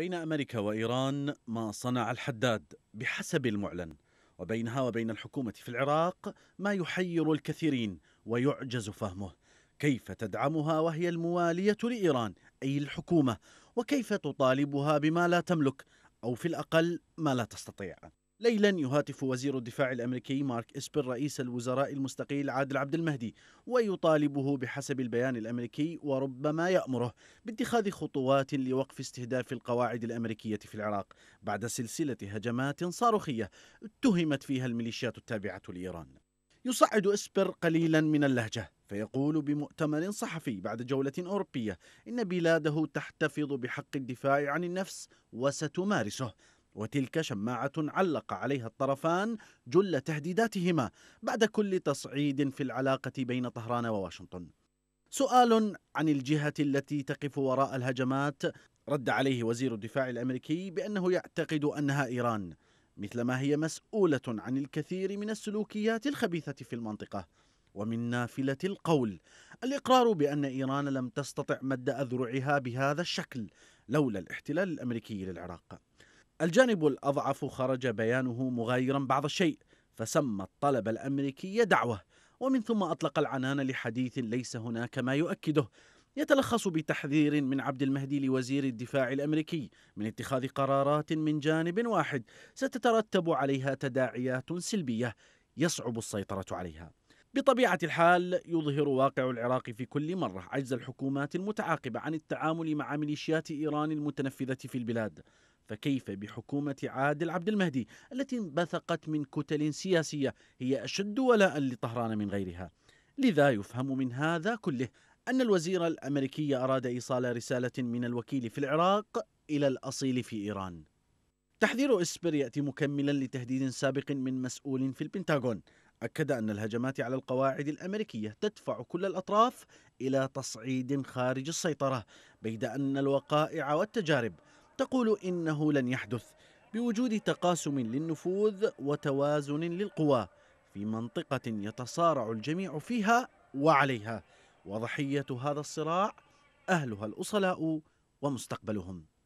بين أمريكا وإيران ما صنع الحداد بحسب المعلن وبينها وبين الحكومة في العراق ما يحير الكثيرين ويعجز فهمه كيف تدعمها وهي الموالية لإيران أي الحكومة وكيف تطالبها بما لا تملك أو في الأقل ما لا تستطيع ليلا يهاتف وزير الدفاع الامريكي مارك اسبر رئيس الوزراء المستقيل عادل عبد المهدي ويطالبه بحسب البيان الامريكي وربما يامره باتخاذ خطوات لوقف استهداف القواعد الامريكيه في العراق بعد سلسله هجمات صاروخيه اتهمت فيها الميليشيات التابعه لايران. يصعد اسبر قليلا من اللهجه فيقول بمؤتمر صحفي بعد جولة أوروبية إن بلاده تحتفظ بحق الدفاع عن النفس وستمارسه وتلك شماعة علق عليها الطرفان جل تهديداتهما بعد كل تصعيد في العلاقة بين طهران وواشنطن سؤال عن الجهة التي تقف وراء الهجمات رد عليه وزير الدفاع الأمريكي بأنه يعتقد أنها إيران مثلما هي مسؤولة عن الكثير من السلوكيات الخبيثة في المنطقة ومن نافلة القول الإقرار بأن إيران لم تستطع مد أذرعها بهذا الشكل لولا الاحتلال الأمريكي للعراق الجانب الأضعف خرج بيانه مغايرا بعض الشيء فسمى الطلب الأمريكي دعوة ومن ثم أطلق العنان لحديث ليس هناك ما يؤكده يتلخص بتحذير من عبد المهدي لوزير الدفاع الامريكي من اتخاذ قرارات من جانب واحد ستترتب عليها تداعيات سلبيه يصعب السيطره عليها. بطبيعه الحال يظهر واقع العراق في كل مره عجز الحكومات المتعاقبه عن التعامل مع ميليشيات ايران المتنفذه في البلاد، فكيف بحكومة عادل عبد المهدي التي انبثقت من كتل سياسية هي أشد ولاء لطهران من غيرها لذا يفهم من هذا كله أن الوزير الأمريكي أراد إيصال رسالة من الوكيل في العراق إلى الأصيل في إيران تحذير إسبر يأتي مكملا لتهديد سابق من مسؤول في البنتاغون أكد أن الهجمات على القواعد الأمريكية تدفع كل الأطراف إلى تصعيد خارج السيطرة بيد أن الوقائع والتجارب تقول إنه لن يحدث بوجود تقاسم للنفوذ وتوازن للقوى في منطقة يتصارع الجميع فيها وعليها وضحية هذا الصراع أهلها الأصلاء ومستقبلهم